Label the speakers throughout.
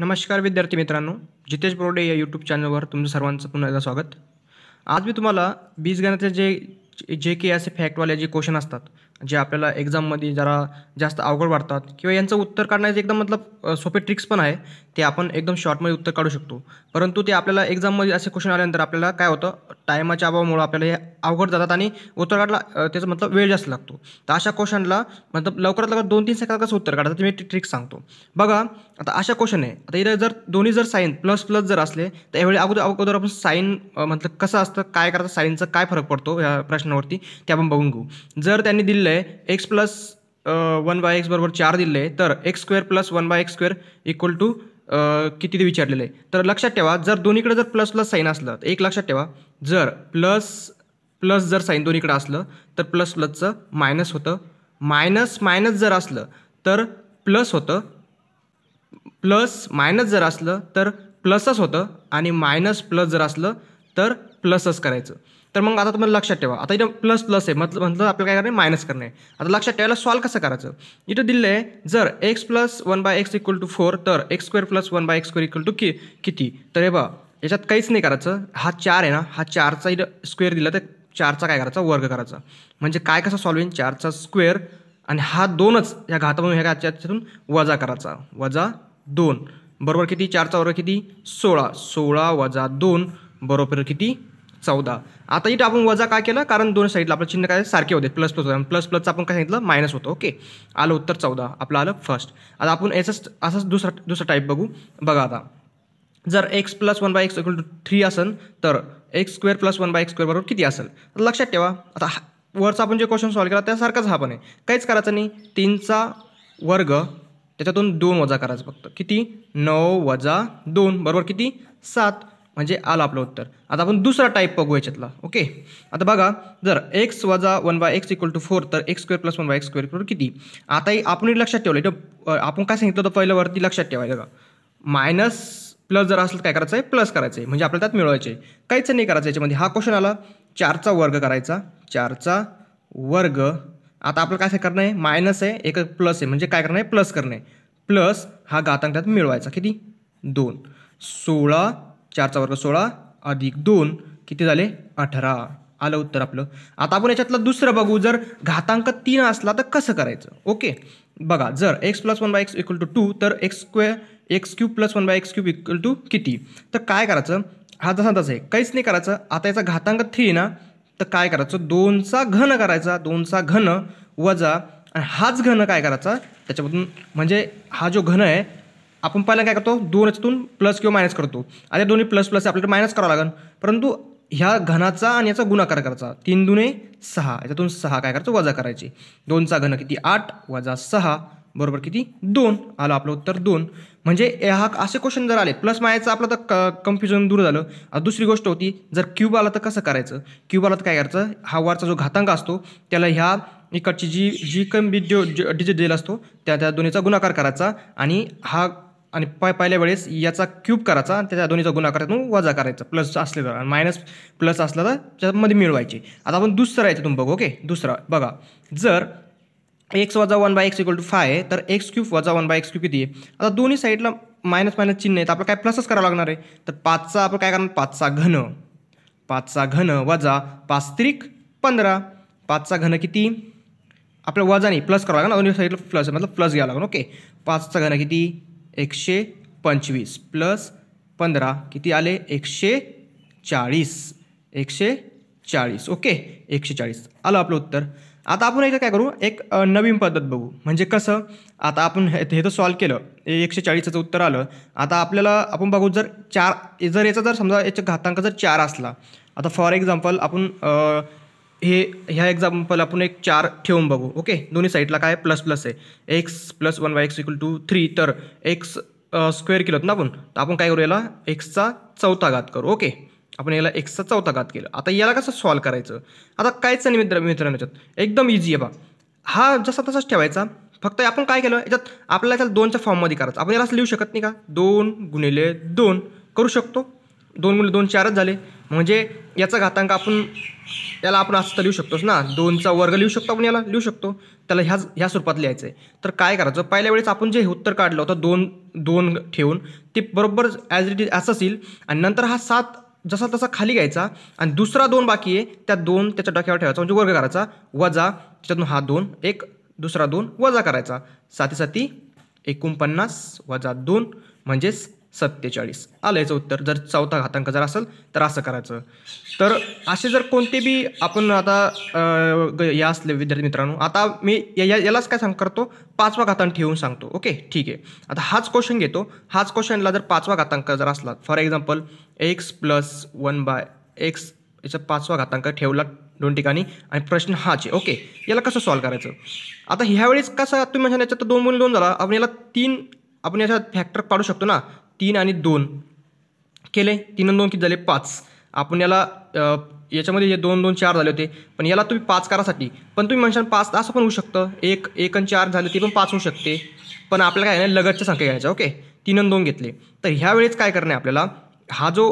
Speaker 1: नमस्कार विद्यार्थी मित्रांनो जितेश बोर्डे या यूट्यूब चॅनलवर तुमचं सर्वांचं पुन्हा एकदा स्वागत आज मी तुम्हाला बीजगणाचे जे जे के असे फॅक्टवाले जे क्वेश्चन असतात जे आपल्याला एक्झाममध्ये जरा जास्त अवघड वाढतात किंवा यांचं उत्तर काढण्याचे एकदम मतलब सोपे ट्रिक्स पण आहे ते आपण एकदम शॉर्टमध्ये उत्तर काढू शकतो परंतु ते आपल्याला एक्झाममध्ये असे क्वेश्चन आल्यानंतर आपल्याला काय होतं टायमाच्या अभावामुळे आपल्याला हे अवघड जातात आणि उत्तर काढला त्याचा मतलब वेळ जास्त लागतो तर अशा क्वेश्चनला मतलब लवकरात लवकर दोन तीन कसं उत्तर काढतात मी ट्रिक्स सांगतो बघा आता अशा क्वेश्चन आहे आता इथं जर दोन्ही जर साईन प्लस प्लस जर असले तर यावेळी अगोदर अगोदर आपण साईन म्हटलं कसं असतं काय करायचं साईनचा काय फरक पडतो या प्रश्नावरती ते आपण बघून घेऊ जर त्यांनी दिलं आहे x plus one by x बरोबर चार दिलं आहे तर x square plus one by x square equal to किती ते विचारलेलं आहे तर लक्षात ठेवा जर दोन्हीकडे जर प्लस प्लस साईन असलं तर एक लक्षात ठेवा जर प्लस प्लस जर साईन दोन्हीकडे असलं तर प्लस प्लसचं मायनस होतं मायनस मायनस जर असलं तर प्लस होतं प्लस मायनस जर असलं तर प्लसच होतं आणि मायनस प्लस जर असलं तर प्लसच करायचं तर मग आता तुम्हाला लक्षात ठेवा आता इथं प्लस प्लस आहे मतलब म्हटलं आपल्याला काय करणे मायनस करणे आता लक्षात ठेवायला सॉल्व कसं करायचं इथं दिलं आहे जर x plus one by x equal to four तर x square plus one by x square equal to की किती तर हे बा याच्यात काहीच नाही करायचं हा चार आहे ना हा चारचा इथं स्क्वेअर दिला तर चारचा काय करायचा वर्ग करायचा म्हणजे काय कसं सॉल्व होईल चारचा स्क्वेअर आणि हा दोनच या घातामधून ह्या घाच्यातून वजा करायचा वजा दोन बरोबर किती चारचा वर्ग किती सोळा सोळा वजा दोन बरोबर किती चौदा आता इथं आपण वजा काय केलं कारण दोन साईडला आपलं चिन्ह काय सारखे होते प्लस प्लस होते प्लस प्लसचं आपण काय सांगितलं मायनस होतं ओके आलं उत्तर चौदा आपलं आलं फर्स्ट आता आपण याचाच असाच दुसरा दुसरा टाईप बघू बघा आता जर x plus one by x equal to three असेल तर x square plus one by x square बरोबर किती असेल तर लक्षात ठेवा आता वरचा आपण जे क्वेश्चन सॉल्व केला त्यासारखाच हा पण आहे काहीच करायचं नाही तीनचा वर्ग त्याच्यातून दोन वजा करायचं फक्त किती नऊ वजा दोन बरोबर किती सात म्हणजे आलं आपलं उत्तर आता आपण दुसरा टाईप बघू याच्यातला ओके आता बघा जर एक्स वजा one by x equal to four तर x square plus one by x square बरोबर किती आताही आपण लक्षात ठेवलं इथं आपण काय सांगितलं होतं पहिल्यावरती लक्षात ठेवायचं बघा मायनस प्लस जर असलं काय करायचं आहे प्लस करायचं आहे म्हणजे आपल्याला त्यात मिळवायचे काहीच नाही करायचं याच्यामध्ये हा क्वेश्चन आला चारचा वर्ग करायचा चारचा वर्ग आता आपलं काय करणं आहे मायनस आहे एक प्लस आहे म्हणजे काय करणं आहे प्लस करणं आहे प्लस हा घातांक त्यात मिळवायचा किती दोन सोळा चारचा वर्ग सोळा अधिक दोन किती झाले अठरा आलं उत्तर आपलं आता आपण याच्यातलं दुसरं बघू जर घातांक तीन असला तर कसं करायचं ओके बघा जर x plus one by x equal to two तर x square x cube plus one by x cube equal to किती तर काय करायचं हा जसा तसं आहे काहीच नाही करायचं आता याचा घातांक थ्री ना तर काय करायचं दोनचा घन करायचा दोनचा घन वजा आणि हाच घन काय करायचा त्याच्यामधून म्हणजे हा जो घन आहे आपण पहिला काय करतो दोन याच्यातून प्लस किंवा मायनस करतो आता दोन्ही प्लस प्लस आपल्याला मायनस करावं लागेल परंतु ह्या घनाचा आणि याचा गुणाकार करायचा तीन दुने सहा याच्यातून सहा काय करायचं वजा करायची दोनचा घन किती आठ वजा सहा बरोबर किती दोन आलं आपलं उत्तर दोन म्हणजे हा असे क्वेश्चन जर आले प्लस मायचं आपलं तर कन्फ्युजन दूर झालं दुसरी गोष्ट होती जर क्यूब आला तर कसं करायचं क्यूब आला तर काय करायचं हा वरचा जो घातांक असतो त्याला ह्या इकडची जी जी कम जो डिजिट दिला असतो त्या त्या दोन्हीचा गुणाकार करायचा आणि हा आणि पाय पहिल्या वेळेस याचा क्यूब करायचा आणि त्याच्या दोन्हीचा गुणाकार वजा करायचा प्लस असले तर आणि मायनस प्लस असला तर त्याच्यामध्ये मिळवायचे आता आपण दुसरं यायचं तुम्ही बघू ओके दुसरा बघा जर एक्स वजा one by x equal to five तर एक्स क्यूब वजा वन बाय एक्स क्यूब किती आहे आता दोन्ही साईडला मायनस मायनस चिन्ह आहे तर आपल्याला काय प्लसच करावं लागणार आहे तर पाचचा आपण काय करणार पाचचा घन पाचचा घन वजा पाच त्रिक पंधरा पाचचा घन किती आपल्या नाही प्लस करावं लागणार दोन्ही साईडला प्लस मतलब प्लस घ्यावं लागणार ओके पाचचा घन किती एकशे पंचवीस प्लस पंधरा किती आले एकशे चाळीस एकशे चाळीस ओके एकशे चाळीस आलं आपलं उत्तर आता आपण एकदा काय करू एक नवीन पद्धत बघू म्हणजे कसं आता आपण हे हे तर सॉल्व्ह केलं एकशे चाळीसचं उत्तर आलं आता आपल्याला आपण बघू जर चार जर याचा जर समजा याचा घातांक जर चार असला आता फॉर एक्झाम्पल आपण हे ह्या एक्झाम्पल आपण एक चार ठेवून बघू ओके दोन्ही साईडला काय प्लस प्लस आहे x plus one by x equal to three तर एक्स स्क्वेअर केलं होतं ना आपण तर आपण काय करू याला एक्सचा चौथा घात करू ओके आपण याला एक्सचा चौथा घात केलं आता याला कसं सॉल्व करायचं आता कायच नाही मित्र मित्रांनो याच्यात एकदम इझी आहे बा हा जसा तसाच ठेवायचा फक्त आपण काय केलं याच्यात आपल्याला याच्यात दोनच्या फॉर्ममध्ये करायचं आपण याला असं लिहू शकत नाही का दोन गुणिले दोन करू शकतो दोन गुणिले दोन चारच झाले म्हणजे याचा घातांक आपण याला आपण असं लिहू शकतोच ना दोनचा वर्ग लिहू शकतो आपण याला लिहू शकतो त्याला ह्या ह्या स्वरूपात लिहायचं आहे तर काय करायचं पहिल्या वेळेस आपण जे उत्तर काढलं होतं दोन दोन ठेवून ते बरोबर ॲज इट इज असं असेल आणि नंतर हा सात जसा तसा खाली घ्यायचा आणि दुसरा दोन बाकी आहे त्या दोन त्याच्या डोक्यावर ठेवायचा म्हणजे वर्ग करायचा वजा त्याच्यातून हा दोन एक दुसरा दोन वजा करायचा साथी साथी एकोणपन्नास वजा दोन म्हणजेच सत्तेचाळीस आलं याचं उत्तर जर चौथा घातांक जर असेल तर असं करायचं तर असे जर कोणते बी आपण आता या असले विद्यार्थी मित्रांनो आता मी या यालाच काय सांग करतो पाचवा घातांक ठेवून सांगतो ओके ठीक आहे आता हाच क्वेश्चन घेतो हाच क्वेश्चनला जर पाचवा घातांक जर असला for example x plus one by x याचा पाचवा घातांक ठेवला दोन ठिकाणी आणि प्रश्न हाच आहे ओके याला कसं सॉल्व करायचं आता ह्यावेळेस कसं तुम्ही म्हणजे याच्यात दोन गुण दोन झाला आपण याला तीन आपण याच्यात फॅक्टर पाडू शकतो ना तीन आणि दोन केले तीन आणि दोन किती झाले पाच आपण याला याच्यामध्ये जे दोन दोन चार झाले होते पण याला तुम्ही पाच करासाठी पण तुम्ही म्हणशाल पाच असं पण होऊ शकतं एक एक आणि चार झाले ते पण पाच होऊ शकते पण आपल्याला काय नाही लगतच्या संख्या घ्यायच्या ओके तीन आणि दोन घेतले तर ह्यावेळेस काय करणार आपल्याला हा जो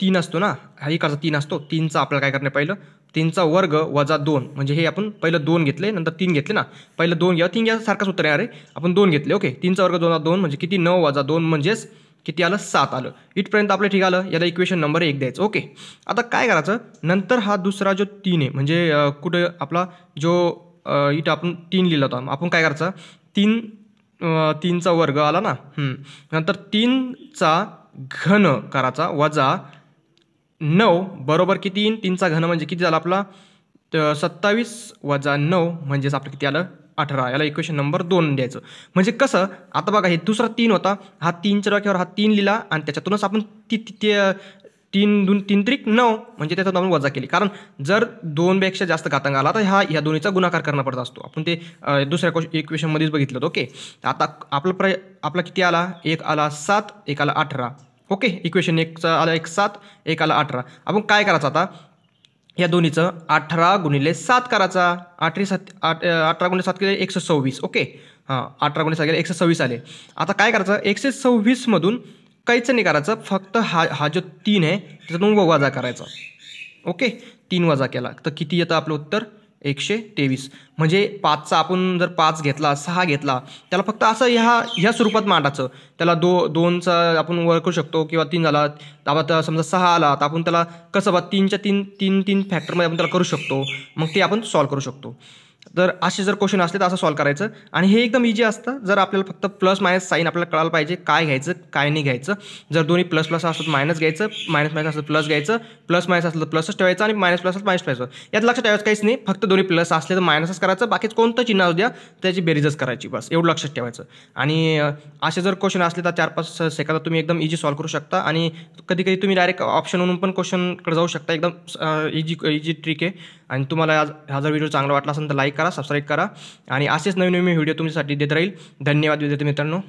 Speaker 1: तीन असतो ना हा इकडचा तीन असतो तीनचा आपल्याला काय करणे पहिलं तीनचा वर्ग वजा दोन म्हणजे हे आपण पहिलं दोन घेतले नंतर तीन घेतले ना पहिलं दोन घ्या तीन घ्या सारखाच उत्तर आहे अरे आपण दोन घेतले ओके तीनचा वर्ग दोन दोन म्हणजे किती नऊ वजा दोन म्हणजेच किती आलं सात आलं इथपर्यंत आपलं ठीक आलं याला इक्वेशन नंबर एक द्यायचं ओके आता काय करायचं नंतर हा दुसरा जो तीन आहे म्हणजे कुठं आपला जो इथं आपण तीन लिहिला होता आपण काय करायचं तीन तीनचा वर्ग आला ना नंतर तीनचा घन कराचा वजा नऊ बरोबर किती येईन तीनचा घन म्हणजे किती झाला आपला तर सत्तावीस वजा नऊ म्हणजेच आपलं किती आलं अठरा याला इक्वेशन नंबर दोन द्यायचं म्हणजे कसं आता बघा हे दुसरा तीन होता हा तीनच्या डोक्यावर हा तीन लिहिला आणि त्याच्यातूनच आपण ती तीन दोन तीन त्रिक नऊ म्हणजे त्याचा आपण वजा केली कारण जर दोनपेक्षा जास्त घातांक आला तर ह्या ह्या दोन्हीचा गुणाकार करणं पडत असतो आपण ते दुसऱ्या क्वेश इक्वेशनमध्येच बघितलं ओके आता आपला प्र आपला किती आला एक आला सात एक आला अठरा ओके इक्वेशन एकचा आला एक सात एक आला अठरा आपण काय करायचं आता या दोन्हीचं अठरा गुणिले सात करायचा अठरी सात आठ अठरा गुणिले सात केले एकशे सव्वीस ओके हां अठरा गुणिले सात केले एकशे सव्वीस आले आता काय करायचं एकशे सव्वीसमधून काहीच नाही करायचं फक्त हा हा जो तीन आहे त्याच्यातून वजा करायचा ओके तीन वजा केला तर किती येतं आपलं उत्तर एकशे तेवीस म्हणजे पाचचा आपण जर पाच घेतला सहा घेतला त्याला फक्त असं ह्या ह्या स्वरूपात मांडायचं त्याला दो दोनचा आपण वर्क करू शकतो किंवा तीन झाला आता समजा सहा आला तर आपण त्याला कसं बा तीनच्या तीन तीन तीन फॅक्टरमध्ये आपण त्याला करू शकतो मग ते आपण सॉल्व करू शकतो तर असे जर क्वेश्चन असले तर असं सॉल्व करायचं आणि हे एकदम इजी असतं जर आपल्याला फक्त प्लस मायनस साईन आपल्याला कळायला पाहिजे काय घ्यायचं काय नाही घ्यायचं जर दोन्ही प्लस प्लस असतात मायनस घ्यायचं मायनस मायनस असलं प्लस घ्यायचं प्लस मायनस असलं प्लसच ठेवायचं आणि मायनस प्लस असलं मायनस ठेवायचं यात लक्षात ठेवायचं काहीच नाही फक्त दोन्ही प्लस असले तर मायनसच करायचं बाकीच कोणतं चिन्ह असू द्या त्याची बेरीजच करायची बस एवढं लक्षात ठेवायचं आणि असे जर क्वेश्चन असले तर चार पाच सेकंदात तुम्ही एकदम इजी सॉल्व करू शकता आणि कधी कधी तुम्ही डायरेक्ट ऑप्शन म्हणून पण क्वेश्चनकडे जाऊ शकता एकदम इजी इजी ट्रिक आहे आणि तुम्हाला आज हा जर व्हिडिओ चांगला वाटला असेल तर लाईक करा सबस्क्राईब करा आणि असेच नवीन नवीन व्हिडिओ तुमच्यासाठी देत राहील धन्यवाद विद्यार्थी मित्रांनो